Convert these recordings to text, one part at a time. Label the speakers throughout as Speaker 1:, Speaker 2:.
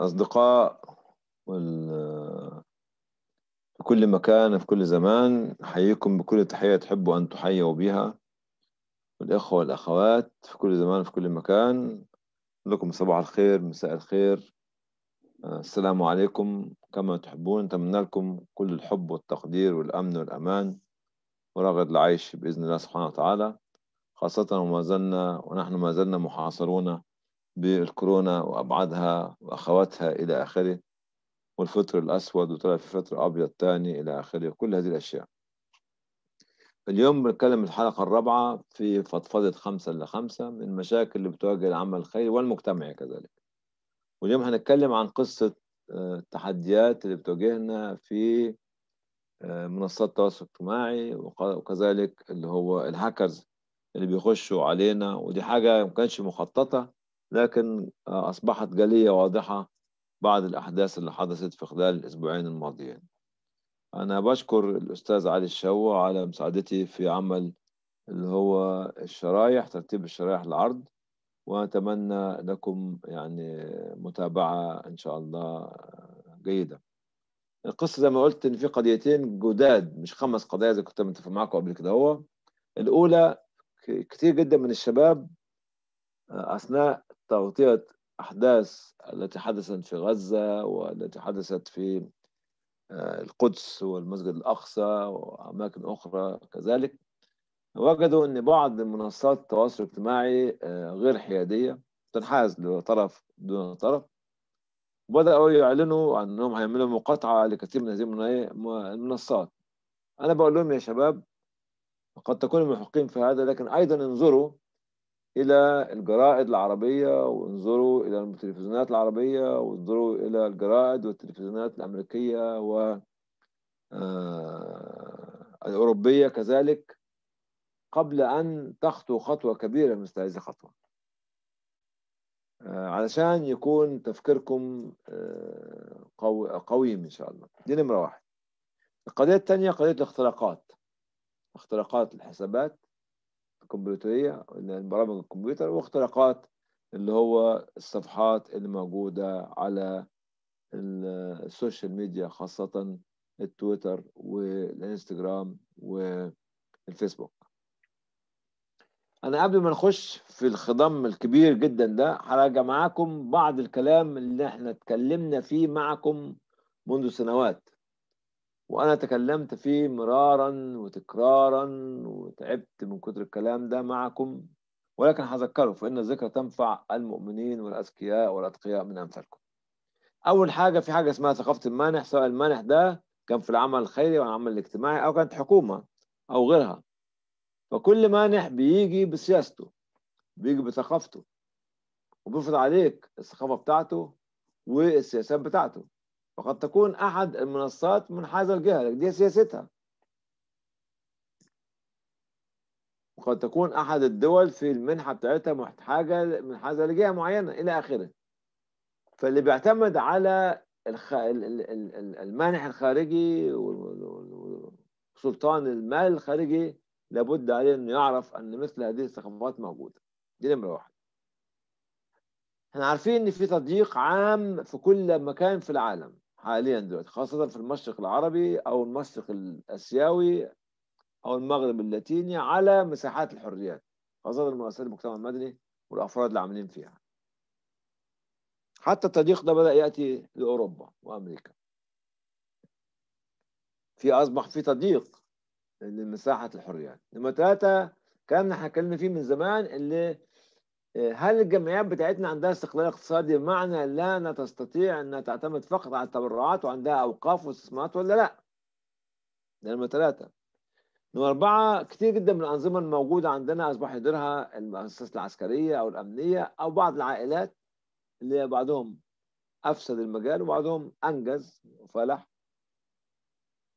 Speaker 1: الأصدقاء وال في كل مكان في كل زمان أحييكم بكل تحية تحبوا أن تحيوا بها والإخوة والأخوات في كل زمان في كل مكان لكم صباح الخير مساء الخير آه، السلام عليكم كما تحبون نتمنى لكم كل الحب والتقدير والأمن والأمان ورغد العيش بإذن الله سبحانه وتعالى خاصة وما زلنا ونحن ما زلنا محاصرون بالكورونا وأبعادها وأخواتها إلى آخره والفطر الأسود وطلع في فطر أبيض تاني إلى آخره كل هذه الأشياء اليوم بنتكلم الحلقة الرابعة في فضفضة خمسة لخمسة من المشاكل اللي بتواجه العمل الخيري والمجتمعي كذلك واليوم هنتكلم عن قصة التحديات آه، اللي بتواجهنا في آه، منصات التواصل الاجتماعي وكذلك اللي هو الهاكرز اللي بيخشوا علينا ودي حاجة ما كانتش مخططة لكن آه، أصبحت جلية واضحة بعد الأحداث اللي حدثت في خلال الأسبوعين الماضيين أنا بشكر الأستاذ علي الشوة على مساعدتي في عمل اللي هو الشرايح ترتيب الشرايح العرض وأتمنى لكم يعني متابعة إن شاء الله آه، جيدة القصة زي ما قلت إن في قضيتين جداد مش خمس قضايا زي كنت متفق معاكم قبل كده هو الأولى كتير جدا من الشباب آه، أثناء تغطية أحداث التي حدثت في غزة والتي حدثت في آه، القدس والمسجد الأقصى وأماكن أخرى كذلك وجدوا أن بعض منصات التواصل الاجتماعي آه، غير حيادية تنحاز لطرف دون طرف وبدأوا يعلنوا أنهم هيعملوا مقاطعة لكثير من هذه المنصات أنا بقول لهم يا شباب قد تكونوا محقين في هذا لكن أيضا انظروا إلى الجرائد العربية وانظروا إلى التلفزيونات العربية وانظروا إلى الجرائد والتلفزيونات الأمريكية و آه، الأوروبية كذلك قبل أن تخطو خطوة كبيرة مثل هذه الخطوة آه، علشان يكون تفكيركم آه، قوي قويم إن شاء الله دي نمرة واحد القضية الثانية قضية الاختراقات اختراقات الحسابات الكمبيوترية برامج الكمبيوتر واختراقات اللي هو الصفحات اللي موجودة على السوشيال ميديا خاصة التويتر والانستجرام والفيسبوك أنا قبل ما نخش في الخضم الكبير جدا ده هراجع معاكم بعض الكلام اللي احنا اتكلمنا فيه معكم منذ سنوات وانا تكلمت فيه مرارا وتكرارا وتعبت من كتر الكلام ده معكم ولكن هذكره فان الذكر تنفع المؤمنين والاذكياء والاتقياء من امثالكم اول حاجه في حاجه اسمها ثقافه المانح سواء المانح ده كان في العمل الخيري او العمل الاجتماعي او كانت حكومه او غيرها فكل مانح بيجي بسياسته بيجي بثقافته وبيفرض عليك الثقافه بتاعته والسياسات بتاعته وقد تكون أحد المنصات منحازة الجهة دي سياستها وقد تكون أحد الدول في المنحة بتاعتها محتاجة منحازة لجهة معينة إلى آخره فاللي بيعتمد على الخ... المانح الخارجي وسلطان المال الخارجي لابد عليه انه يعرف ان مثل هذه الثقافات موجوده دي نمره واحد احنا عارفين ان في تضييق عام في كل مكان في العالم حاليا دلوقتي خاصة في المشرق العربي او المشرق الاسيوي او المغرب اللاتيني على مساحات الحريات خاصة المؤسسات المجتمع المدني والافراد اللي عاملين فيها حتى التضييق ده بدأ يأتي لأوروبا وأمريكا في أصبح في تضييق لمساحة الحريات نمرة ثلاثة كان احنا اتكلمنا فيه من زمان اللي هل الجمعيات بتاعتنا عندها استقلال اقتصادي بمعنى لا تستطيع انها تعتمد فقط على التبرعات وعندها اوقاف واستثمارات ولا لا؟ ده نمرة ثلاثة. نمرة أربعة كتير جدا من الأنظمة الموجودة عندنا أصبح يديرها المؤسسات العسكرية أو الأمنية أو بعض العائلات اللي بعضهم أفسد المجال وبعضهم أنجز وفلح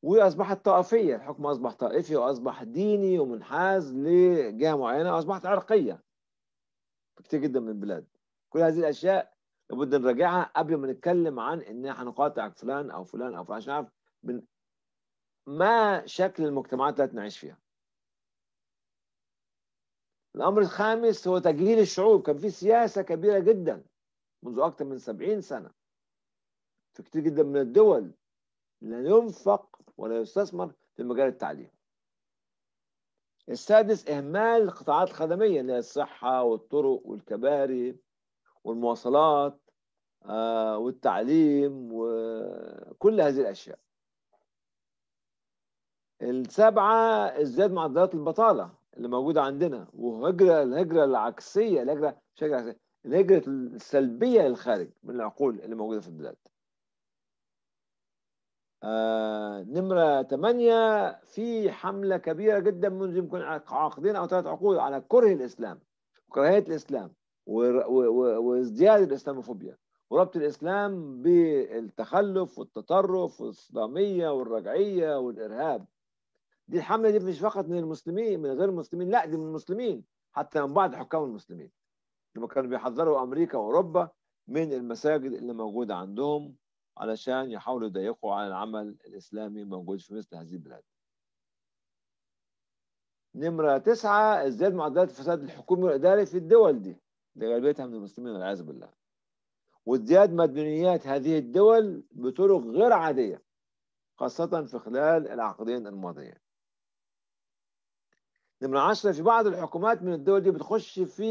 Speaker 1: وأصبحت طائفية الحكم أصبح طائفي وأصبح ديني ومنحاز لجهة معينة وأصبحت عرقية كتير جدا من البلاد كل هذه الاشياء لابد نراجعها قبل ما نتكلم عن ان احنا نقاطع فلان او فلان او فلان عشان نعرف من ما شكل المجتمعات اللي نعيش فيها الامر الخامس هو تجهيل الشعوب كان في سياسه كبيره جدا منذ اكثر من 70 سنه في كتير جدا من الدول لا ينفق ولا يستثمر في مجال التعليم السادس إهمال القطاعات الخدمية اللي هي الصحة والطرق والكباري والمواصلات آه، والتعليم وكل هذه الأشياء السابعة ازداد معدلات البطالة اللي موجودة عندنا وهجرة الهجرة العكسية الهجرة الهجرة السلبية للخارج من العقول اللي موجودة في البلاد آه، نمرة ثمانية في حملة كبيرة جدا منذ يمكن عقدين أو ثلاث عقود على كره الإسلام كراهية الإسلام وازدياد الإسلاموفوبيا وربط الإسلام بالتخلف والتطرف والإسلامية والرجعية والإرهاب دي الحملة دي مش فقط من المسلمين من غير المسلمين لا دي من المسلمين حتى من بعض حكام المسلمين لما كانوا بيحذروا أمريكا وأوروبا من المساجد اللي موجودة عندهم علشان يحاولوا يضيقوا على العمل الإسلامي موجود في مثل هذه البلاد نمرة تسعة ازدياد معدلات الفساد الحكومي والإداري في الدول دي اللي غالبيتها من المسلمين والعياذ بالله وازدياد مدنيات هذه الدول بطرق غير عادية خاصة في خلال العقدين الماضيين نمرة عشرة في بعض الحكومات من الدول دي بتخش في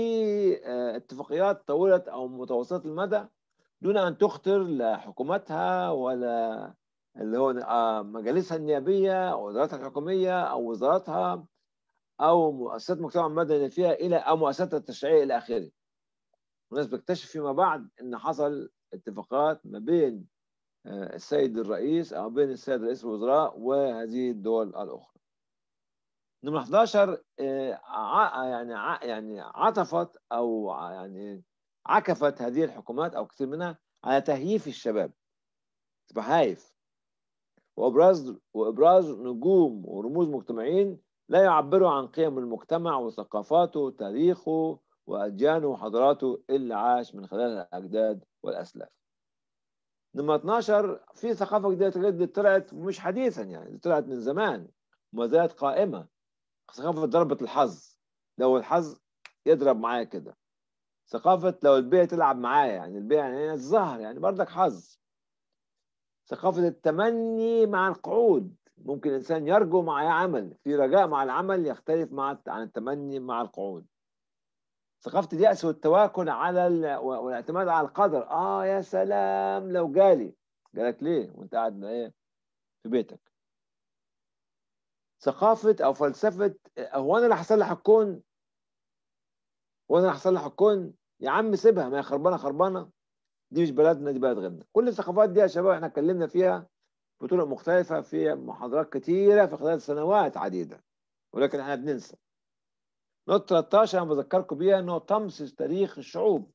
Speaker 1: آه، اتفاقيات طويلة أو متوسطة المدى دون ان تخطر لا حكومتها ولا اللي هو آه، مجالسها النيابيه او وزاراتها الحكوميه او وزاراتها او مؤسسات المجتمع المدني اللي فيها الى او مؤسساتها التشريعيه الى اخره. الناس بتكتشف فيما بعد ان حصل اتفاقات ما بين آه، السيد الرئيس او بين السيد رئيس الوزراء وهذه الدول الاخرى. نمرة 11 آه، يعني يعني عطفت او يعني عكفت هذه الحكومات أو كثير منها على تهييف الشباب هايف وإبراز وإبراز نجوم ورموز مجتمعيين لا يعبروا عن قيم المجتمع وثقافاته وتاريخه وأديانه وحضاراته اللي عاش من خلالها الأجداد والأسلاف نمرة 12 في ثقافة جديدة طلعت مش حديثا يعني طلعت من زمان وما زالت قائمة ثقافة ضربة الحظ لو الحظ يضرب معايا كده ثقافه لو البيع تلعب معايا يعني البيع هنا يعني الظهر يعني برضك حظ ثقافه التمني مع القعود ممكن الانسان يرجو مع عمل في رجاء مع العمل يختلف مع عن التمني مع القعود ثقافه الياس والتواكل على ال... والاعتماد على القدر اه يا سلام لو جالي جالك ليه وانت قاعد ايه في بيتك ثقافة أو فلسفة آه، هو أنا اللي هصلح الكون وانا هصلح الكون يا عم سيبها ما هي خربانه خربانه دي مش بلدنا دي بلد غيرنا كل الثقافات دي يا شباب احنا اتكلمنا فيها بطرق مختلفه في محاضرات كتيره في خلال سنوات عديده ولكن احنا بننسى نقطة 13 أنا بذكركم بيها أنه طمس تاريخ الشعوب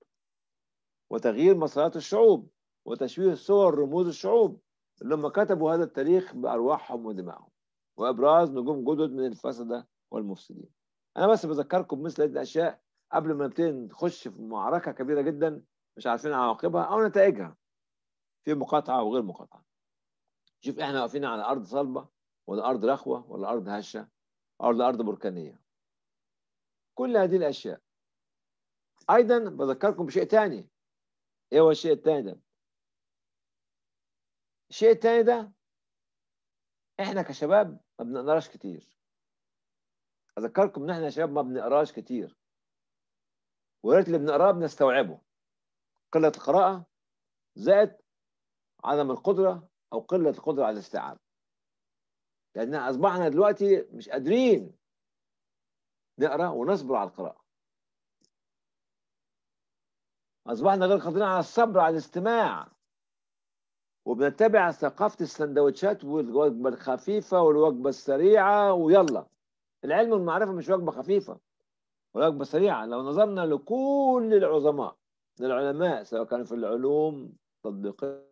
Speaker 1: وتغيير مسارات الشعوب وتشويه صور رموز الشعوب اللي هم كتبوا هذا التاريخ بأرواحهم ودمائهم وإبراز نجوم جدد من الفسدة والمفسدين أنا بس بذكركم مثل هذه الأشياء قبل ما نبتدي نخش في معركه كبيره جدا مش عارفين عواقبها او نتائجها في مقاطعه وغير مقاطعه شوف احنا واقفين على ارض صلبه ولا ارض رخوه ولا ارض هشه أو ارض بركانيه كل هذه الاشياء ايضا بذكركم بشيء ثاني ايه هو الشيء الثاني ده الشيء الثاني ده احنا كشباب ما بنقراش كتير اذكركم ان احنا شباب ما بنقراش كتير وريت اللي بنقراه بنستوعبه قله القراءه زائد عدم القدره او قله القدره على الاستيعاب لان اصبحنا دلوقتي مش قادرين نقرا ونصبر على القراءه اصبحنا غير قادرين على الصبر على الاستماع وبنتبع ثقافه السندوتشات والوجبه الخفيفه والوجبه السريعه ويلا العلم والمعرفه مش وجبه خفيفه ولكن سريعا لو نظرنا لكل العظماء للعلماء سواء كانوا في العلوم التطبيقية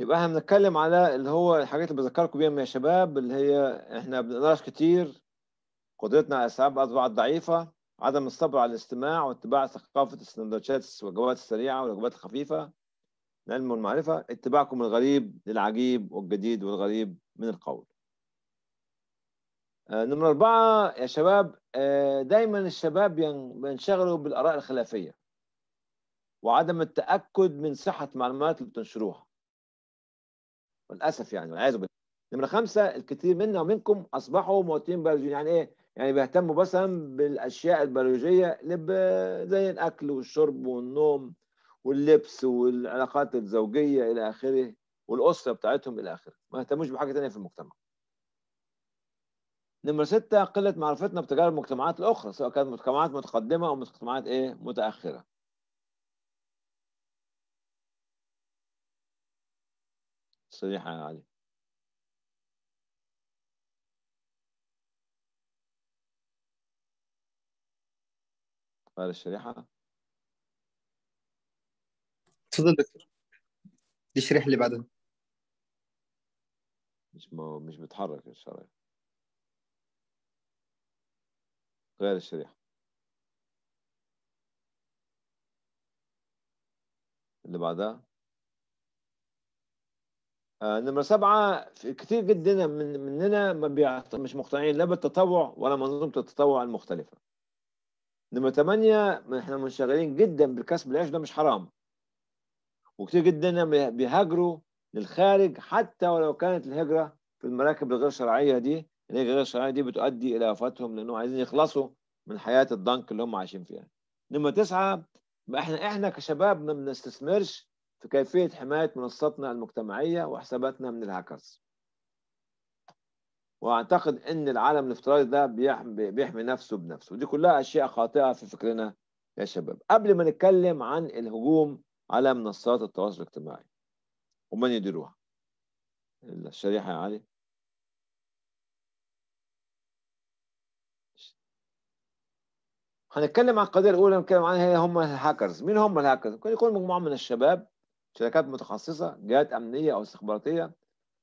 Speaker 1: يبقى احنا بنتكلم على اللي هو الحاجات اللي بذكركم بيها يا شباب اللي هي احنا بنقراش كتير قدرتنا على استيعاب الاطباع ضعيفه عدم الصبر على الاستماع واتباع ثقافه السندوتشات والوجبات السريعه والوجبات الخفيفه العلم والمعرفه اتباعكم الغريب للعجيب والجديد والغريب من القول آه، نمرة أربعة يا شباب آه، دايما الشباب بينشغلوا بالآراء الخلافية وعدم التأكد من صحة معلومات اللي بتنشروها وللاسف يعني والعياذ بالله نمره خمسه الكثير منا ومنكم اصبحوا مواطنين بيولوجيين يعني ايه؟ يعني بيهتموا مثلا بالاشياء البيولوجيه زي الاكل والشرب والنوم واللبس والعلاقات الزوجيه الى اخره والاسره بتاعتهم الى اخره ما يهتموش بحاجه ثانيه في المجتمع. نمرة ستة قلة معرفتنا بتجارب المجتمعات الأخرى سواء كانت مجتمعات متقدمة أو مجتمعات إيه متأخرة. الصريحة يعني غير الشريحة تفضل دكتور الشريحة اللي بعدها مش ما مش بتحرك الشريحة غير الشريحة اللي بعدها آه، نمرة سبعة في كثير جدا من مننا ما مش مقتنعين لا بالتطوع ولا منظومة التطوع المختلفة. نمرة ثمانية احنا منشغلين جدا بالكسب العيش ده مش حرام. وكثير جدا بيهاجروا للخارج حتى ولو كانت الهجرة في المراكب الغير شرعية دي الهجرة غير الشرعية دي بتؤدي إلى وفاتهم لأنهم عايزين يخلصوا من حياة الضنك اللي هم عايشين فيها. نمرة تسعة احنا احنا كشباب ما بنستثمرش في كيفية حماية منصتنا المجتمعية وحساباتنا من الهاكرز وأعتقد أن العالم الافتراضي ده بيحمي, بيحمي نفسه بنفسه ودي كلها أشياء خاطئة في فكرنا يا شباب قبل ما نتكلم عن الهجوم على منصات التواصل الاجتماعي ومن يديروها الشريحة يا علي هنتكلم عن القضيه الاولى نتكلم عنها هي هم الهاكرز مين هم الهاكرز ممكن يكون مجموعه من الشباب شركات متخصصه جهات امنيه او استخباراتيه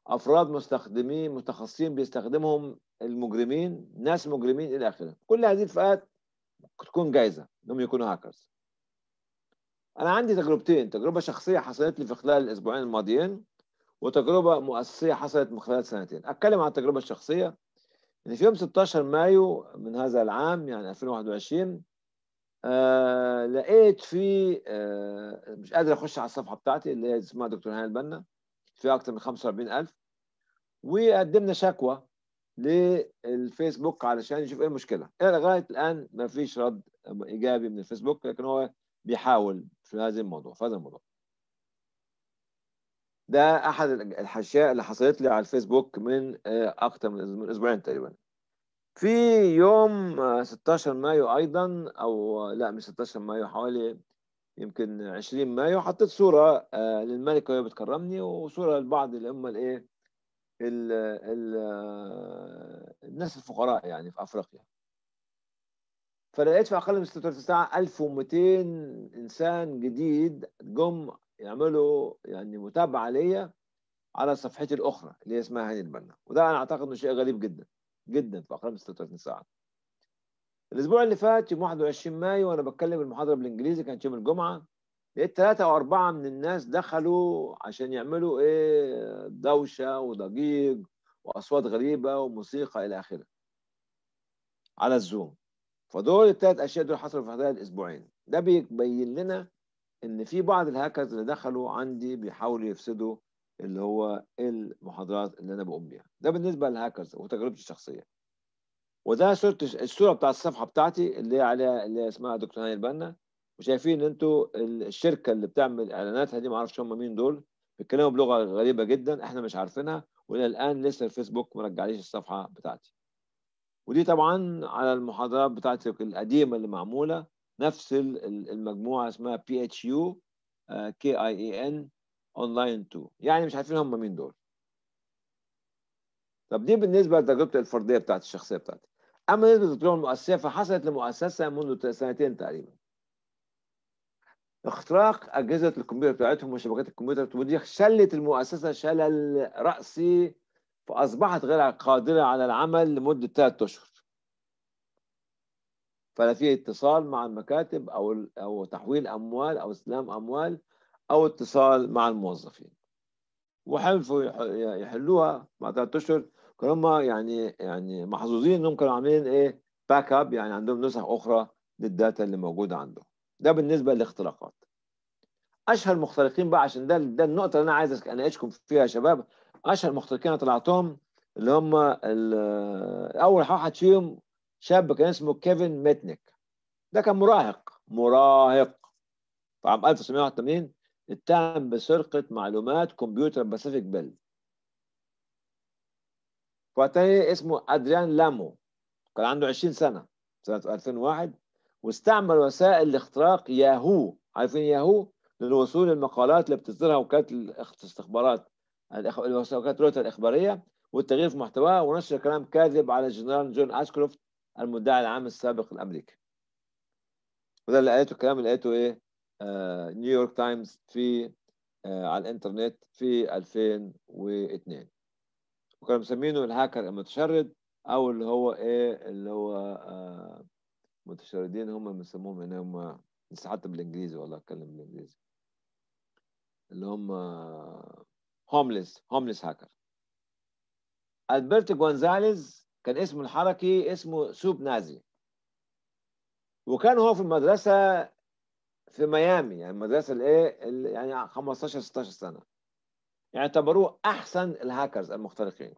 Speaker 1: افراد مستخدمين متخصصين بيستخدمهم المجرمين ناس مجرمين الى اخره كل هذه الفئات تكون جايزه انهم يكونوا هاكرز انا عندي تجربتين تجربه شخصيه حصلت لي في خلال الاسبوعين الماضيين وتجربه مؤسسيه حصلت من خلال سنتين اتكلم عن التجربه الشخصيه ان يعني في يوم 16 مايو من هذا العام يعني 2021 آه، لقيت في آه مش قادر اخش على الصفحه بتاعتي اللي هي اسمها دكتور هاني البنا في اكثر من 45000 وقدمنا شكوى للفيسبوك علشان يشوف ايه المشكله إيه لغايه الان ما فيش رد ايجابي من الفيسبوك لكن هو بيحاول في هذا الموضوع في هذا الموضوع ده احد الاشياء اللي حصلت لي على الفيسبوك من آه، اكثر من اسبوعين تقريبا في يوم 16 آه، مايو ايضا او آه، لا مش 16 مايو حوالي يمكن 20 مايو حطيت صوره آه، للملكه وهي بتكرمني وصوره لبعض اللي هم الايه الناس الفقراء يعني في افريقيا فلقيت في اقل من 36 ساعه 1200 انسان جديد جم يعملوا يعني متابعه ليا على صفحتي الاخرى اللي هي اسمها هاني البنا وده انا اعتقد انه شيء غريب جدا جدا في اقل من 36 ساعه الاسبوع اللي فات يوم 21 مايو وانا بتكلم المحاضره بالانجليزي كانت يوم الجمعه لقيت ثلاثة أو أربعة من الناس دخلوا عشان يعملوا إيه دوشة وضجيج وأصوات غريبة وموسيقى إلى آخره على الزوم فدول الثلاث أشياء دول حصلوا في خلال الأسبوعين ده بيبين لنا إن في بعض الهاكرز اللي دخلوا عندي بيحاولوا يفسدوا اللي هو المحاضرات اللي انا بقوم بيها ده بالنسبه للهاكرز وتجربتي الشخصيه وده صورة الصوره بتاعت الصفحه بتاعتي اللي هي عليها اللي اسمها دكتور هاني البنا وشايفين انتوا الشركه اللي بتعمل اعلاناتها دي ما اعرفش هم مين دول بيتكلموا بلغه غريبه جدا احنا مش عارفينها والى الان لسه الفيسبوك ما رجعليش الصفحه بتاعتي ودي طبعا على المحاضرات بتاعتي القديمه اللي معموله نفس المجموعه اسمها بي اتش يو كي اي اي ان اونلاين 2 يعني مش عارفين هم مين دول طب دي بالنسبه لتجربتي الفرديه بتاعت الشخصيه بتاعتي اما نسبه التجربه المؤسسيه فحصلت لمؤسسه منذ سنتين تقريبا اختراق اجهزه الكمبيوتر بتاعتهم وشبكات الكمبيوتر ودي شلت المؤسسه شلل راسي فاصبحت غير قادره على العمل لمده ثلاثة اشهر فلا في اتصال مع المكاتب او او تحويل اموال او استلام اموال أو اتصال مع الموظفين وحلفوا يحلوها بعد ثلاث أشهر كانوا هم يعني يعني محظوظين إنهم كانوا عاملين إيه باك أب يعني عندهم نسخ أخرى للداتا اللي موجودة عندهم ده بالنسبة للاختراقات أشهر مخترقين بقى عشان ده ده النقطة اللي أنا عايز أناقشكم فيها يا شباب أشهر مخترقين أنا طلعتهم اللي هم أول واحد فيهم شاب كان اسمه كيفن ميتنيك ده كان مراهق مراهق في عام 1981 اتهم بسرقة معلومات كمبيوتر باسيفيك بيل وقتها اسمه أدريان لامو كان عنده 20 سنة سنة 2001 واستعمل وسائل الاختراق ياهو عارفين ياهو للوصول للمقالات اللي بتصدرها وكالة الاستخبارات وكالة رويتر الإخبارية والتغيير في محتواها ونشر كلام كاذب على الجنرال جون أشكروفت المدعي العام السابق الأمريكي وده اللي قالته الكلام اللي قالته إيه نيويورك آه، تايمز في آه، على الانترنت في 2002 وكانوا مسمينه الهاكر المتشرد او اللي هو ايه اللي هو آه، متشردين هم بيسموهم هنا هم حتى بالانجليزي والله اتكلم بالانجليزي اللي هم هومليس هومليس هاكر البرت جونزاليز كان اسمه الحركي اسمه سوب نازي وكان هو في المدرسة في ميامي يعني المدرسه الايه يعني 15 16 سنه يعني اعتبروه احسن الهاكرز المخترقين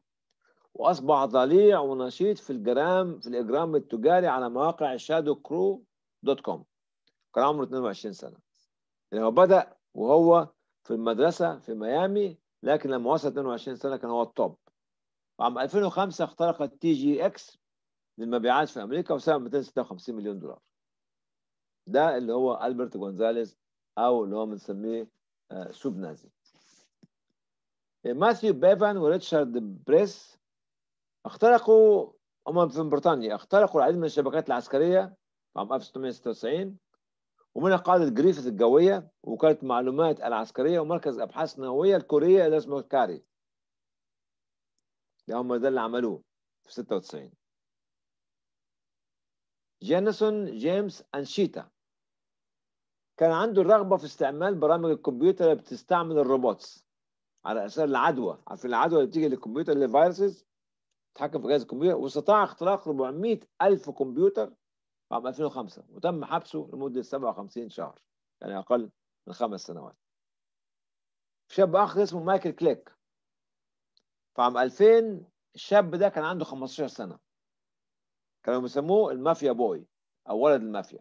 Speaker 1: واصبح ضليع ونشيط في الجرام في الاجرام التجاري على مواقع شادو كرو دوت كوم كان عمره 22 سنه يعني هو بدا وهو في المدرسه في ميامي لكن لما وصل 22 سنه كان هو التوب وعام 2005 اخترقت تي جي اكس للمبيعات في امريكا وسبب 256 مليون دولار ده اللي هو البرت جونزاليز او اللي هو بنسميه آه، سوب نازي إيه، ماثيو بيفان وريتشارد بريس اخترقوا هم في بريطانيا اخترقوا العديد من الشبكات العسكريه عام 1696 ومنها قاعدة جريفيث الجوية وكالة معلومات العسكرية ومركز أبحاث نووية الكورية اللي اسمه كاري ده هم ده اللي عملوه في 96 جينسون جيمس أنشيتا كان عنده الرغبه في استعمال برامج الكمبيوتر اللي بتستعمل الروبوتس على اثار العدوى عارفين العدوى اللي بتيجي للكمبيوتر اللي فيروسز تحكم في جهاز الكمبيوتر واستطاع اختراق 400 الف كمبيوتر عام 2005 وتم حبسه لمده 57 شهر يعني اقل من خمس سنوات شاب اخر اسمه مايكل كليك في عام 2000 الشاب ده كان عنده 15 سنه كانوا بيسموه المافيا بوي او ولد المافيا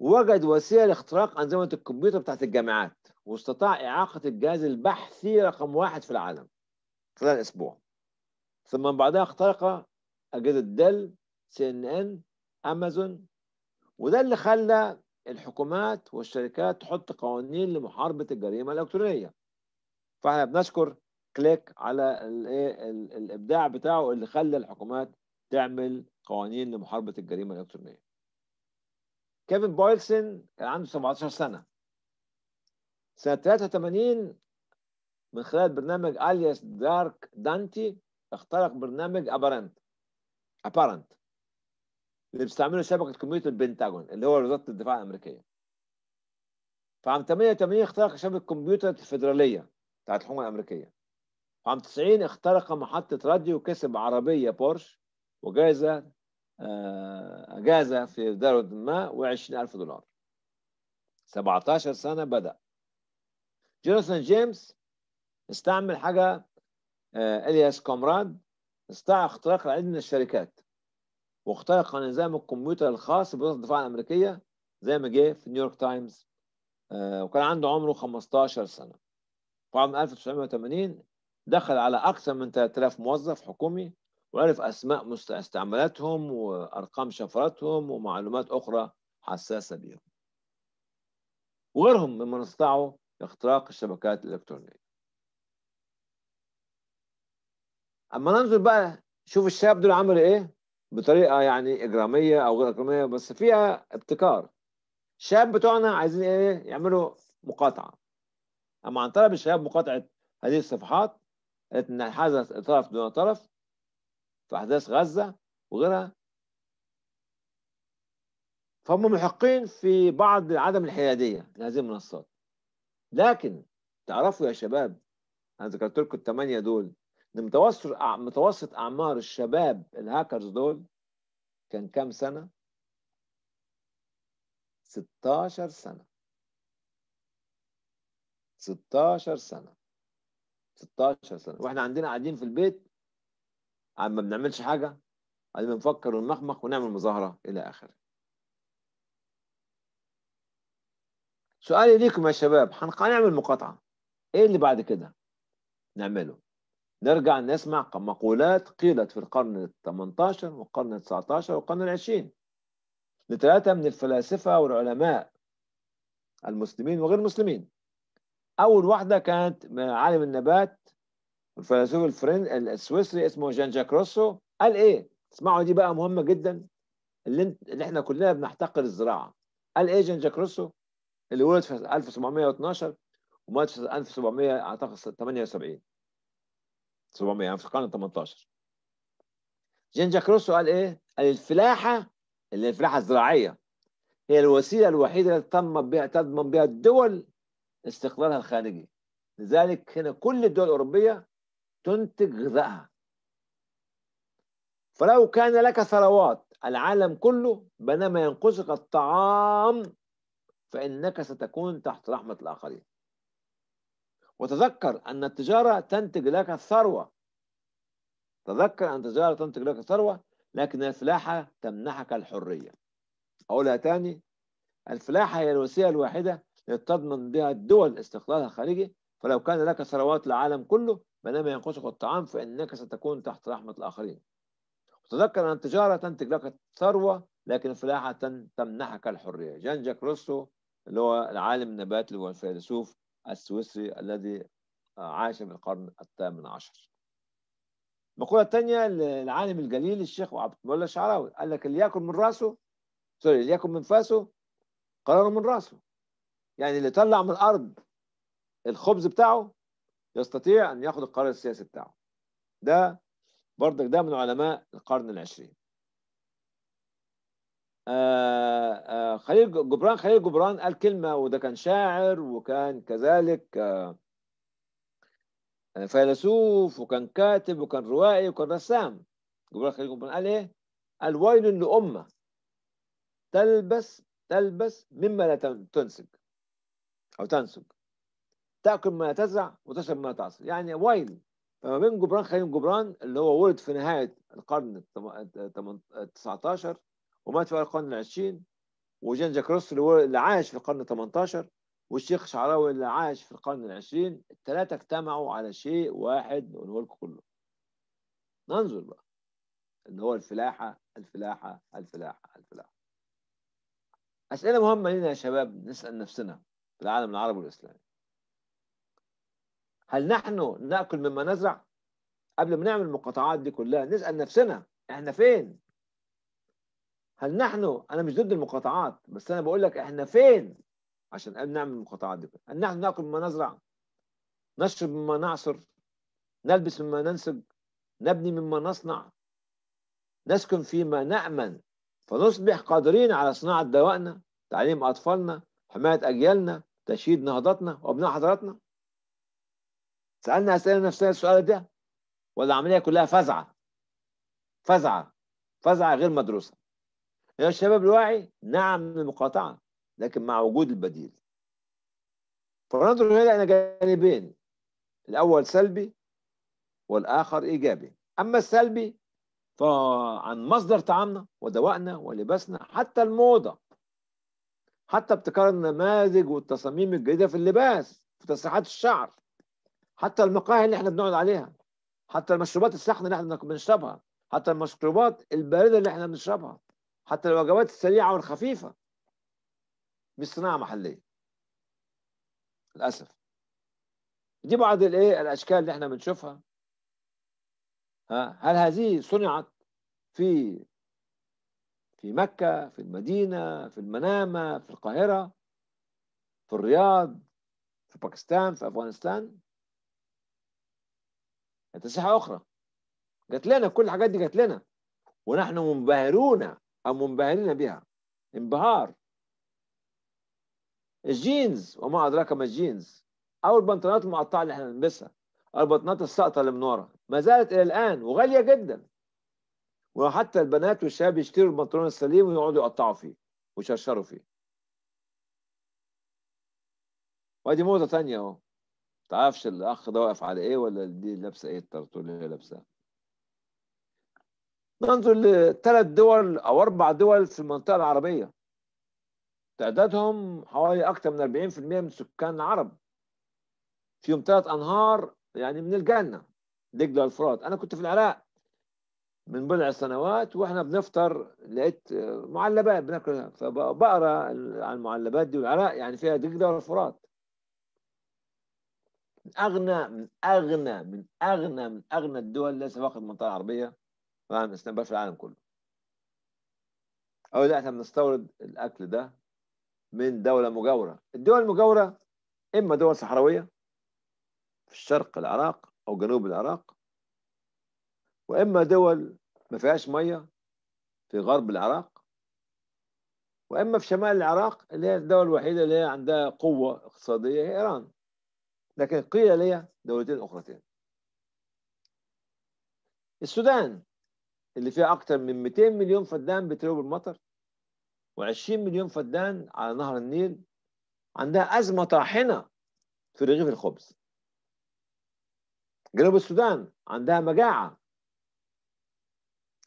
Speaker 1: وجد وسيله لاختراق انظمه الكمبيوتر بتاعت الجامعات واستطاع اعاقه الجهاز البحثي رقم واحد في العالم خلال اسبوع ثم من بعدها اخترق اجهزه ديل سي ان ان امازون وده اللي خلى الحكومات والشركات تحط قوانين لمحاربه الجريمه الالكترونيه فاحنا بنشكر كليك على إيه، الابداع بتاعه اللي خلى الحكومات تعمل قوانين لمحاربه الجريمه الالكترونيه كيفن بويلسون كان عنده 17 سنه سنه 83 من خلال برنامج الياس دارك دانتي اخترق برنامج ابارنت ابارنت اللي بيستعمله شبكه كمبيوتر البنتاجون اللي هو وزاره الدفاع الامريكيه فعام 88 اخترق شبكه كمبيوتر الفدراليه بتاعت الحكومه الامريكيه فعام 90 اخترق محطه راديو كسب عربيه بورش وجائزه أجازة آه، في دار ما وعشرين ألف دولار 17 سنة بدأ جوناثان جيمس استعمل حاجة آه، إلياس كومراد اختراق العديد من الشركات واخترق نظام الكمبيوتر الخاص بوزارة الدفاع الأمريكية زي ما جه في نيويورك تايمز آه، وكان عنده عمره 15 سنة في عام 1980 دخل على أكثر من 3000 موظف حكومي وعرف أسماء استعمالاتهم وأرقام شفراتهم ومعلومات أخرى حساسة بهم وغيرهم ممن استطاعوا اختراق الشبكات الإلكترونية أما ننظر بقى شوف الشاب دول عملوا إيه بطريقة يعني إجرامية أو غير إجرامية بس فيها ابتكار الشاب بتوعنا عايزين إيه يعملوا مقاطعة أما عن طلب الشاب مقاطعة هذه الصفحات التي نحازها طرف دون طرف في أحداث غزة وغيرها فهم محقين في بعض عدم الحيادية لهذه المنصات لكن تعرفوا يا شباب أنا ذكرت لكم الثمانية دول إن متوسط متوسط أعمار الشباب الهاكرز دول كان كام سنة؟ 16 سنة 16 سنة 16 سنة واحنا عندنا قاعدين في البيت عاد ما بنعملش حاجة عاد بنفكر ونخمخ ونمخمخ ونعمل مظاهرة إلى آخره سؤالي ليكم يا شباب هنعمل مقاطعة إيه اللي بعد كده نعمله نرجع نسمع مقولات قيلت في القرن ال 18 والقرن ال 19 والقرن العشرين لثلاثة من الفلاسفة والعلماء المسلمين وغير المسلمين أول واحدة كانت عالم النبات الفيلسوف الفرن السويسري اسمه جان جاك روسو قال ايه اسمعوا دي بقى مهمه جدا اللي, انت... اللي احنا كلنا بنحتقر الزراعه قال ايه جان جاك روسو اللي ولد في 1712 ومات في 1700 اعتقد 78 700 يعني في القرن ال 18 جان جاك روسو قال ايه؟ قال الفلاحه اللي الفلاحه الزراعيه هي الوسيله الوحيده التي تم بها تضمن بها الدول استقلالها الخارجي لذلك هنا كل الدول الاوروبيه تنتج غذائها فلو كان لك ثروات العالم كله بينما ينقصك الطعام فإنك ستكون تحت رحمة الآخرين وتذكر أن التجارة تنتج لك الثروة تذكر أن التجارة تنتج لك الثروة لكن الفلاحة تمنحك الحرية أقولها تاني الفلاحة هي الوسيلة الواحدة لتضمن بها الدول استقلالها الخارجي فلو كان لك ثروات العالم كله ما دام ينقصك الطعام فإنك ستكون تحت رحمة الآخرين وتذكر أن التجارة تنتج لك الثروة لكن فلاحة تمنحك الحرية جان جاك روسو اللي هو العالم النباتي والفيلسوف السويسري الذي عاش في القرن الثامن عشر المقولة الثانية للعالم الجليل الشيخ عبد المولى الشعراوي قال لك اللي ياكل من راسه سوري اللي ياكل من فاسه قراره من راسه يعني اللي طلع من الأرض الخبز بتاعه يستطيع أن يأخذ القرار السياسي بتاعه ده برضك ده من علماء القرن العشرين آه، آه، خليل جبران خليل جبران قال كلمة وده كان شاعر وكان كذلك آه، فيلسوف وكان كاتب وكان روائي وكان رسام جبران خليل جبران قال ايه؟ قال ويل لأمة تلبس تلبس مما لا تنسج أو تنسج تأكل ما تزرع وتشرب ما تعصر يعني وايل فما بين جبران خليل جبران اللي هو ولد في نهاية القرن ال 19 ومات في القرن العشرين وجان جاك روسو اللي عاش في القرن 18 والشيخ شعراوي اللي عاش في القرن العشرين الثلاثة اجتمعوا على شيء واحد نقوله لكم كله ننظر بقى اللي هو الفلاحة الفلاحة الفلاحة الفلاحة أسئلة مهمة لنا يا شباب نسأل نفسنا في العالم العربي والإسلامي هل نحن ناكل مما نزرع قبل ما نعمل المقاطعات دي كلها نسال نفسنا احنا فين هل نحن انا مش ضد المقاطعات بس انا بقول لك احنا فين عشان نعمل المقاطعات دي كلها، هل نحن ناكل مما نزرع نشرب مما نعصر نلبس مما ننسج نبني مما نصنع نسكن فيما نامن فنصبح قادرين على صناعه دوائنا، تعليم اطفالنا حمايه اجيالنا تشييد نهضتنا وابناء حضارتنا سالنا اسئله نفسنا السؤال ده ولا العمليه كلها فزعه فزعه فزعه غير مدروسه يا الشباب الواعي نعم للمقاطعه لكن مع وجود البديل فننظر هنا الى جانبين الاول سلبي والاخر ايجابي اما السلبي فعن مصدر طعامنا ودوائنا ولباسنا حتى الموضه حتى ابتكار النماذج والتصاميم الجديده في اللباس في تسريحات الشعر حتى المقاهي اللي احنا بنقعد عليها حتى المشروبات الساخنه اللي احنا بنشربها حتى المشروبات البارده اللي احنا بنشربها حتى الوجبات السريعه والخفيفه مش صناعه محليه للاسف دي بعض الايه الاشكال اللي احنا بنشوفها ها هل هذه صنعت في في مكة في المدينة في المنامة في القاهرة في الرياض في باكستان في أفغانستان تصحيح أخرى جات لنا كل الحاجات دي جات لنا ونحن منبهرون أو منبهرين بها انبهار الجينز وما أدراك ما الجينز أو البنطلونات المقطعة اللي احنا بنلبسها أو البنطلونات الساقطة اللي من ورا ما زالت إلى الآن وغالية جدا وحتى البنات والشباب يشتروا البنطلون السليم ويقعدوا يقطعوا فيه ويشرشروا فيه وادي موضة ثانيه اهو تعرفش الاخ ده واقف على ايه ولا دي لابسه ايه الطرطوله اللي هي لابساها ننظر لثلاث دول او اربع دول في المنطقه العربيه تعدادهم حوالي اكثر من 40% من سكان العرب فيهم ثلاث انهار يعني من الجنه دجله والفرات انا كنت في العراق من بضع سنوات واحنا بنفطر لقيت معلبات بناكلها فبقرا عن المعلبات دي والعراق يعني فيها دجله والفرات من اغنى من اغنى من اغنى من اغنى الدول ليس فقط المنطقه العربيه طبعا بل في العالم كله اولا احنا بنستورد الاكل ده من دوله مجاوره الدول المجاوره اما دول صحراويه في الشرق العراق او جنوب العراق واما دول ما فيهاش ميه في غرب العراق واما في شمال العراق اللي هي الدوله الوحيده اللي هي عندها قوه اقتصاديه هي ايران لكن قيل لي دولتين أخرتين السودان اللي فيها أكثر من 200 مليون فدان بتروب بالمطر و20 مليون فدان على نهر النيل عندها أزمة طاحنة في رغيف الخبز جنوب السودان عندها مجاعة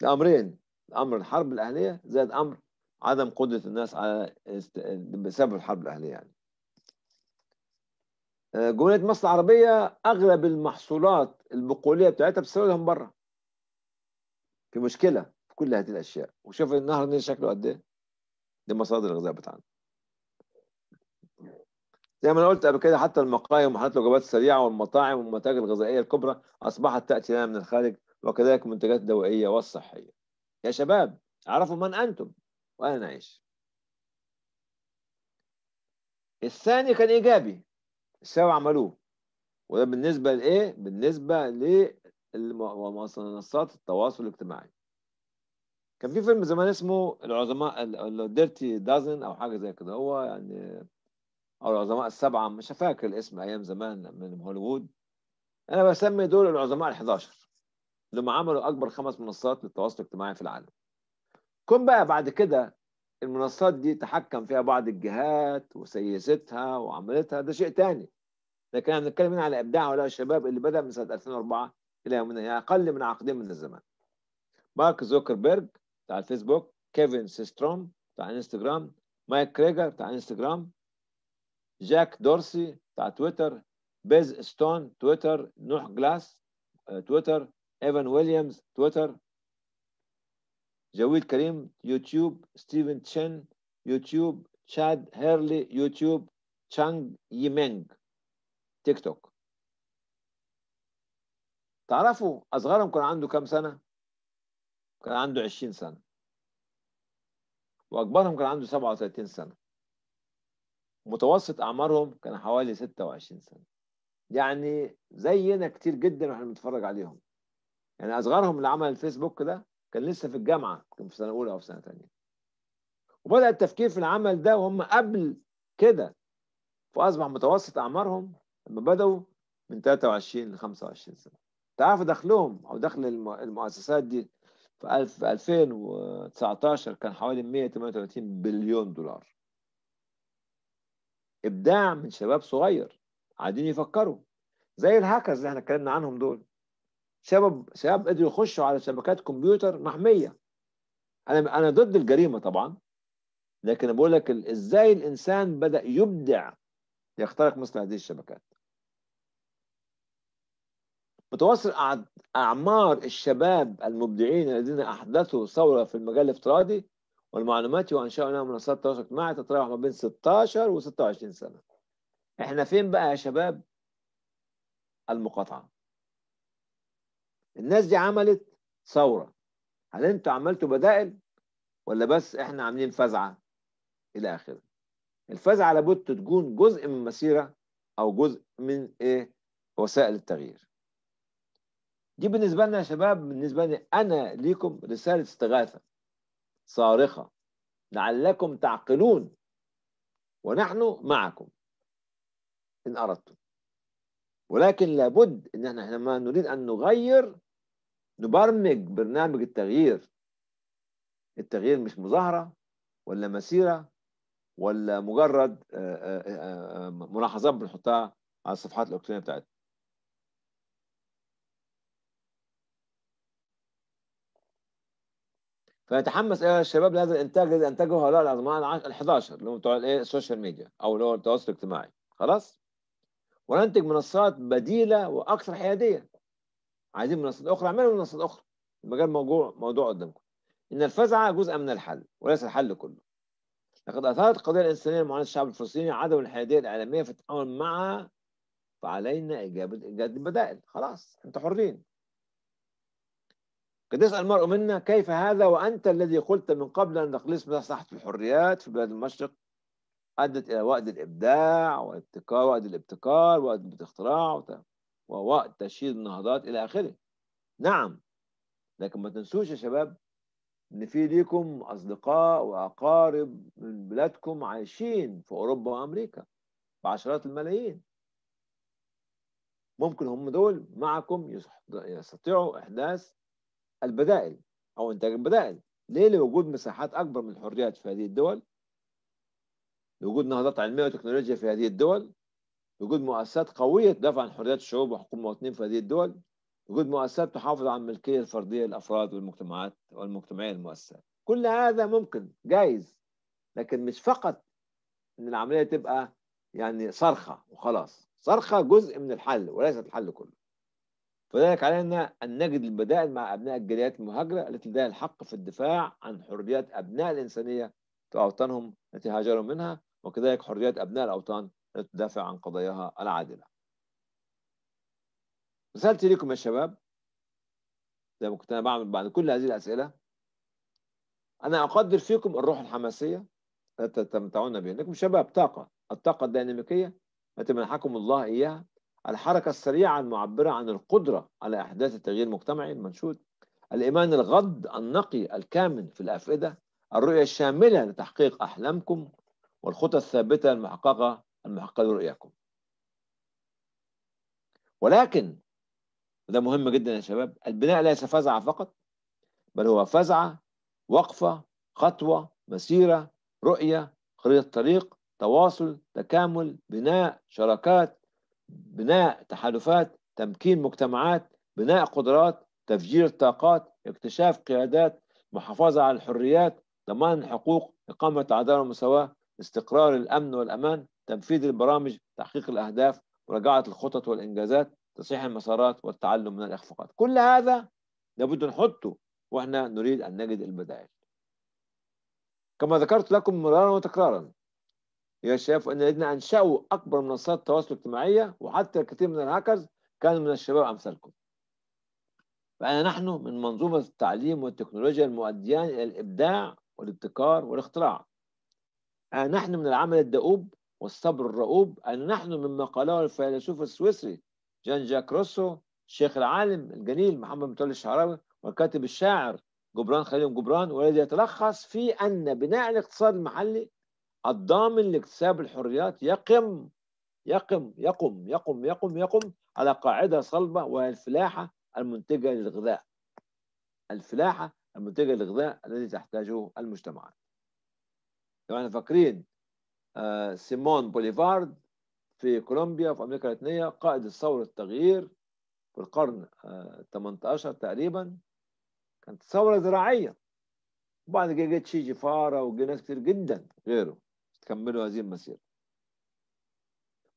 Speaker 1: الأمرين أمر الحرب الأهلية زائد أمر عدم قدرة الناس على بسبب الحرب الأهلية يعني آه، جمهوريه مصر العربيه اغلب المحصولات البقوليه بتاعتها بتستوردها من بره في مشكله في كل هذه الاشياء وشوف النهر النيل شكله قد ايه دي مصادر الغذاء بتاعنا زي ما انا قلت قبل كده حتى المقاهي ومحلات الوجبات السريعه والمطاعم والمتاجر الغذائيه الكبرى اصبحت تاتي لنا من الخارج وكذلك المنتجات الدوائيه والصحيه يا شباب اعرفوا من انتم وانا نعيش الثاني كان ايجابي الشاو عملوه وده بالنسبة لإيه؟ بالنسبة لمنصات التواصل الاجتماعي كان في فيلم زمان اسمه العظماء الديرتي دازن أو حاجة زي كده هو يعني أو العظماء السبعة مش فاكر الاسم أيام زمان من هوليوود أنا بسمي دول العظماء ال 11 اللي هم عملوا أكبر خمس منصات للتواصل الاجتماعي في العالم كون بقى بعد كده المنصات دي تحكم فيها بعض الجهات وسيستها وعملتها ده شيء تاني لكن احنا بنتكلم هنا على ابداع هؤلاء الشباب اللي بدا من سنه 2004 الى يومنا يعني اقل من عقدين من الزمان مارك زوكربيرج بتاع الفيسبوك كيفن سيستروم بتاع انستغرام مايك كريجر بتاع انستغرام جاك دورسي بتاع تويتر بيز ستون تويتر نوح جلاس آه، تويتر ايفان ويليامز تويتر جويد كريم يوتيوب ستيفن تشين يوتيوب تشاد هيرلي يوتيوب تشانغ يمينغ تيك توك تعرفوا أصغرهم كان عنده كام سنة؟ كان عنده 20 سنة وأكبرهم كان عنده 37 سنة متوسط أعمارهم كان حوالي 26 سنة يعني زينا كتير جدا واحنا بنتفرج عليهم يعني أصغرهم اللي عمل الفيسبوك ده كان لسه في الجامعه كان في سنه اولى او في سنه ثانيه وبدا التفكير في العمل ده وهم قبل كده فاصبح متوسط اعمارهم لما بداوا من 23 ل 25 سنه تعرف دخلهم او دخل المؤسسات دي في 2019 كان حوالي 138 بليون دولار ابداع من شباب صغير قاعدين يفكروا زي الهاكرز اللي احنا اتكلمنا عنهم دول سبب سبب قدروا يخشوا على شبكات كمبيوتر محميه انا انا ضد الجريمه طبعا لكن بقول لك ازاي الانسان بدا يبدع يخترق مثل هذه الشبكات متوسط اعمار الشباب المبدعين الذين احدثوا ثوره في المجال الافتراضي والمعلومات وانشاؤنا منصات التواصل الاجتماعي تتراوح ما بين 16 و 26 سنه احنا فين بقى يا شباب المقاطعه الناس دي عملت ثوره هل انتوا عملتوا بدائل ولا بس احنا عاملين فزعه الى اخره الفزعه لابد تكون جزء من مسيره او جزء من ايه وسائل التغيير دي بالنسبه لنا يا شباب بالنسبه لي انا ليكم رساله استغاثه صارخه لعلكم تعقلون ونحن معكم ان اردتم ولكن لابد ان احنا لما نريد ان نغير نبرمج برنامج التغيير التغيير مش مظاهرة ولا مسيرة ولا مجرد آه، آه، آه، ملاحظات بنحطها على الصفحات الإلكترونية بتاعتنا فيتحمس ايه الشباب لهذا الانتاج الذي انتجه هؤلاء العظماء ال 11 اللي هم بتوع الايه السوشيال ميديا او اللي هو التواصل الاجتماعي خلاص وننتج منصات بديله واكثر حياديه عايزين منصات اخرى اعملوا منصات اخرى المجال موضوع موضوع قدامكم ان الفزعه جزء من الحل وليس الحل كله لقد اثارت القضيه الانسانيه معاناه الشعب الفلسطيني عدم الحياديه الاعلاميه في التعامل معها فعلينا ايجاد ايجاد بدائل خلاص انت حرين قد يسأل المرء منا كيف هذا وأنت الذي قلت من قبل أن تقليص مساحة الحريات في بلاد المشرق أدت إلى وقت الإبداع وابتكار وقت الابتكار وقت الاختراع ووقت تشييد النهضات الى اخره نعم لكن ما تنسوش يا شباب ان في ليكم اصدقاء واقارب من بلادكم عايشين في اوروبا وامريكا بعشرات الملايين ممكن هم دول معكم يستطيعوا احداث البدائل او انتاج البدائل ليه لوجود مساحات اكبر من الحريات في هذه الدول لوجود نهضات علميه وتكنولوجيا في هذه الدول وجود مؤسسات قوية تدافع عن حريات الشعوب وحقوق المواطنين في هذه الدول وجود مؤسسات تحافظ على الملكية الفردية للأفراد والمجتمعات والمجتمعية المؤسسه كل هذا ممكن جايز لكن مش فقط ان العمليه تبقى يعني صرخه وخلاص صرخه جزء من الحل وليست الحل كله فذلك علينا ان نجد البدائل مع ابناء الجاليات المهاجره التي لديها الحق في الدفاع عن حريات ابناء الانسانيه في اوطانهم التي هاجروا منها وكذلك حريات ابناء الاوطان تدافع عن قضاياها العادلة رسالتي لكم يا شباب زي ما كنت أنا بعمل بعد كل هذه الأسئلة أنا أقدر فيكم الروح الحماسية التي تتمتعون بها أنكم شباب طاقة الطاقة الديناميكية التي منحكم الله إياها الحركة السريعة المعبرة عن القدرة على إحداث التغيير المجتمعي المنشود الإيمان الغض النقي الكامن في الأفئدة الرؤية الشاملة لتحقيق أحلامكم والخطى الثابتة المحققة أما رؤياكم ولكن وده مهم جدا يا شباب البناء ليس فزعة فقط بل هو فزعة وقفة خطوة مسيرة رؤية خريطة طريق تواصل تكامل بناء شراكات بناء تحالفات تمكين مجتمعات بناء قدرات تفجير طاقات اكتشاف قيادات محافظة على الحريات ضمان الحقوق إقامة العدالة والمساواة استقرار الأمن والأمان تنفيذ البرامج تحقيق الأهداف مراجعة الخطط والإنجازات تصحيح المسارات والتعلم من الإخفاقات كل هذا لابد نحطه وإحنا نريد أن نجد البدائل كما ذكرت لكم مرارا وتكرارا يا شايف أن الذين أنشأوا أكبر منصات التواصل الاجتماعية وحتى الكثير من الهاكرز كانوا من الشباب أمثالكم فأنا نحن من منظومة التعليم والتكنولوجيا المؤديان إلى الإبداع والابتكار والاختراع أنا نحن من العمل الدؤوب والصبر الرؤوب أن نحن مما قاله الفيلسوف السويسري جان جاك روسو الشيخ العالم الجليل محمد متولي الشعراوي والكاتب الشاعر جبران خليل جبران والذي يتلخص في أن بناء الاقتصاد المحلي الضامن لاكتساب الحريات يقم يقم يقم يقم يقم يقم على قاعدة صلبة وهي الفلاحة المنتجة للغذاء الفلاحة المنتجة للغذاء الذي تحتاجه المجتمعات لو احنا فاكرين آه، سيمون بوليفارد في كولومبيا في أمريكا اللاتينية قائد الثورة التغيير في القرن 18 آه، تقريبا كانت ثورة زراعية وبعد كده جت شي جفارة وجي ناس كتير جدا غيره تكملوا هذه المسيرة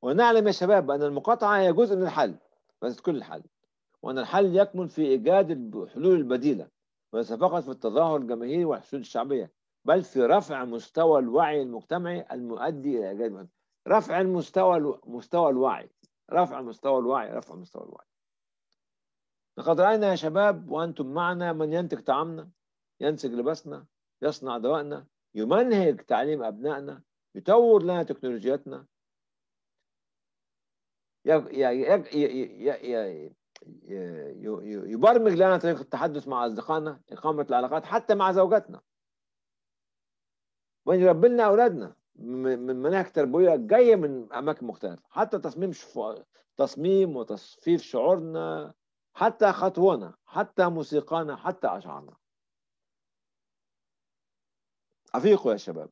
Speaker 1: ونعلم يا شباب أن المقاطعة هي جزء من الحل ليست كل الحل وأن الحل يكمن في إيجاد الحلول البديلة وليس فقط في التظاهر الجماهيري والحشود الشعبية بل في رفع مستوى الوعي المجتمعي المؤدي الى ايجاد رفع المستوى مستوى الوعي رفع مستوى الوعي رفع مستوى الوعي لقد راينا يا شباب وانتم معنا من ينتج طعامنا ينسج لباسنا يصنع دواءنا يمنهج تعليم ابنائنا يطور لنا تكنولوجياتنا يبرمج لنا طريقه التحدث مع اصدقائنا اقامه العلاقات حتى مع زوجاتنا ونربي لنا اولادنا من مناهج تربويه جايه من اماكن مختلفه حتى تصميم شف... تصميم وتصفيف شعورنا حتى خطونا حتى موسيقانا حتى اشعارنا افيقوا يا شباب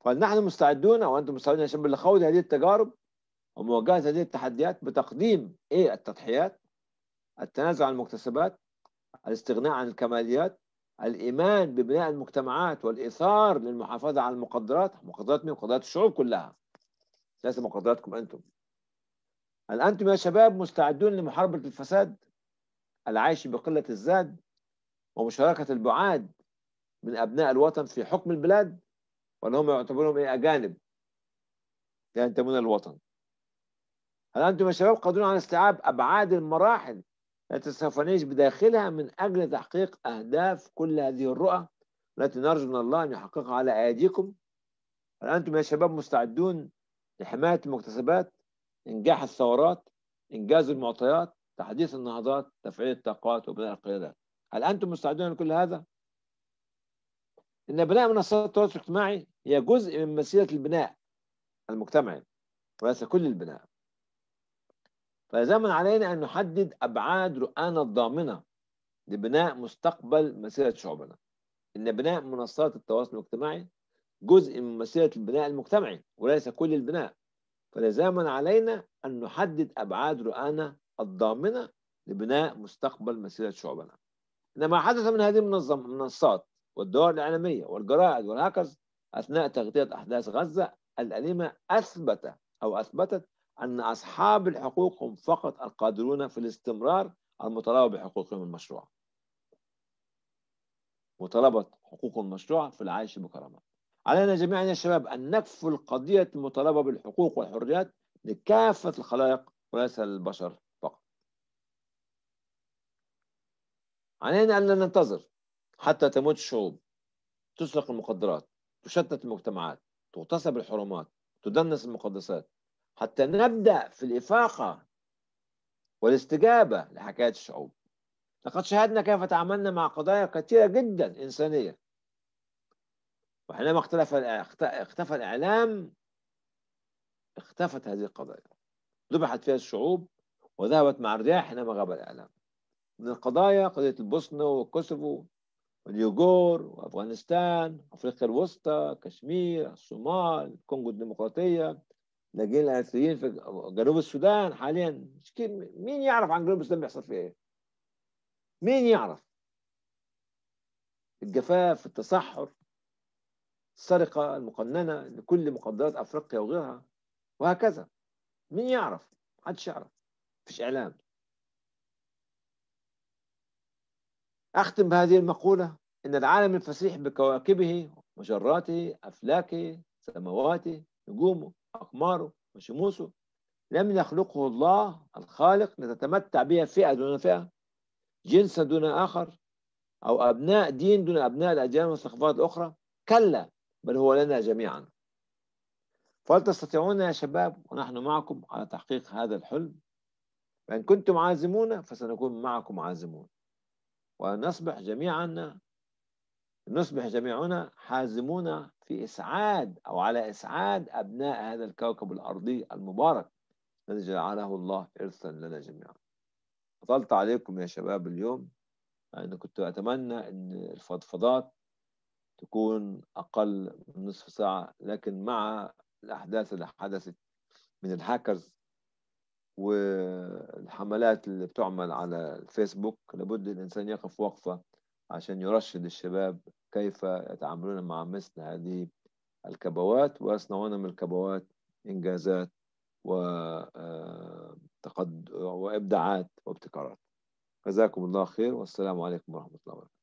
Speaker 1: قال نحن مستعدون او انتم مستعدون يا شباب لخوض هذه التجارب ومواجهه هذه التحديات بتقديم ايه التضحيات التنازع عن المكتسبات الاستغناء عن الكماليات الإيمان ببناء المجتمعات والإيثار للمحافظة على المقدرات مقدرات مين؟ مقدرات الشعوب كلها ليس مقدراتكم أنتم هل أنتم يا شباب مستعدون لمحاربة الفساد العيش بقلة الزاد ومشاركة البعاد من أبناء الوطن في حكم البلاد ولا هم يعتبرون إيه أجانب ينتمون الوطن هل أنتم يا شباب قادرون على استيعاب أبعاد المراحل سوف نعيش بداخلها من أجل تحقيق أهداف كل هذه الرؤى التي نرجو من الله أن يحققها على أيديكم هل أنتم يا شباب مستعدون لحماية المكتسبات إنجاح الثورات إنجاز المعطيات تحديث النهضات تفعيل الطاقات وبناء القيادات هل أنتم مستعدون لكل هذا؟ إن بناء منصات التواصل الاجتماعي هي جزء من مسيرة البناء المجتمعي وليس كل البناء فيزمن علينا أن نحدد أبعاد رؤانا الضامنة لبناء مستقبل مسيرة شعوبنا إن بناء منصات التواصل الاجتماعي جزء من مسيرة البناء المجتمعي وليس كل البناء فلزاما علينا أن نحدد أبعاد رؤانا الضامنة لبناء مستقبل مسيرة شعوبنا إن ما حدث من هذه المنصات والدول الإعلامية والجرائد والهاكرز أثناء تغطية أحداث غزة الأليمة أثبت أو أثبتت أن أصحاب الحقوق هم فقط القادرون في الاستمرار المطالبة بحقوقهم المشروعة مطالبة حقوق المشروعة في العيش بكرامة علينا جميعا يا شباب أن نكفل قضية المطالبة بالحقوق والحريات لكافة الخلائق وليس للبشر فقط علينا أن ننتظر حتى تموت الشعوب تسرق المقدرات تشتت المجتمعات تغتصب الحرمات تدنس المقدسات حتى نبدأ في الإفاقة والاستجابة لحكاية الشعوب لقد شاهدنا كيف تعاملنا مع قضايا كثيرة جدا إنسانية وحينما اختلف اختفى الإعلام اختفت هذه القضايا ذبحت فيها الشعوب وذهبت مع الرياح حينما غاب الإعلام من القضايا قضية البوسنة والكوسوفو واليوغور وأفغانستان أفريقيا الوسطى كشمير الصومال الكونغو الديمقراطية لاجئين الاسيين في جنوب السودان حاليا مش مين يعرف عن جنوب السودان بيحصل فيه ايه؟ مين يعرف؟ الجفاف، التصحر، السرقه المقننه لكل مقدرات افريقيا وغيرها وهكذا مين يعرف؟ محدش يعرف مفيش اعلام اختم بهذه المقوله ان العالم الفسيح بكواكبه مجراته افلاكه سماواته نجومه أقماره وشموسه لم يخلقه الله الخالق لتتمتع بها فئة دون فئة جنس دون آخر أو أبناء دين دون أبناء الأديان والثقافات الأخرى كلا بل هو لنا جميعا فهل تستطيعون يا شباب ونحن معكم على تحقيق هذا الحلم فإن كنتم عازمون فسنكون معكم عازمون ونصبح جميعنا نصبح جميعنا حازمون في إسعاد أو على إسعاد أبناء هذا الكوكب الأرضي المبارك الذي جعله الله إرثا لنا جميعا أطلت عليكم يا شباب اليوم أنا كنت أتمنى أن الفضفضات تكون أقل من نصف ساعة لكن مع الأحداث اللي حدثت من الهاكرز والحملات اللي بتعمل على الفيسبوك لابد الإنسان يقف وقفة عشان يرشد الشباب كيف يتعاملون مع مثل هذه الكبوات ويصنعون من الكبوات إنجازات و آه، وإبداعات وابتكارات جزاكم الله خير والسلام عليكم ورحمة الله وبركاته